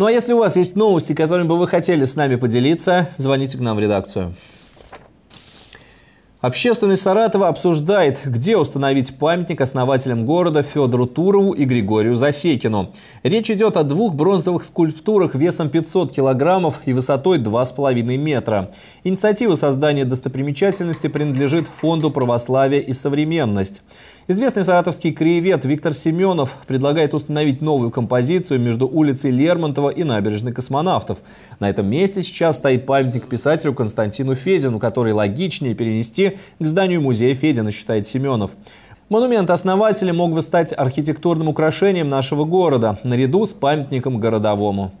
Ну а если у вас есть новости, которыми бы вы хотели с нами поделиться, звоните к нам в редакцию. Общественность Саратова обсуждает, где установить памятник основателям города Федору Турову и Григорию Засекину. Речь идет о двух бронзовых скульптурах весом 500 килограммов и высотой 2,5 метра. Инициатива создания достопримечательности принадлежит Фонду православия и современность. Известный саратовский краевед Виктор Семенов предлагает установить новую композицию между улицей Лермонтова и набережной космонавтов. На этом месте сейчас стоит памятник писателю Константину Федину, который логичнее перенести к зданию музея Федина, считает Семенов. Монумент основателя мог бы стать архитектурным украшением нашего города, наряду с памятником городовому.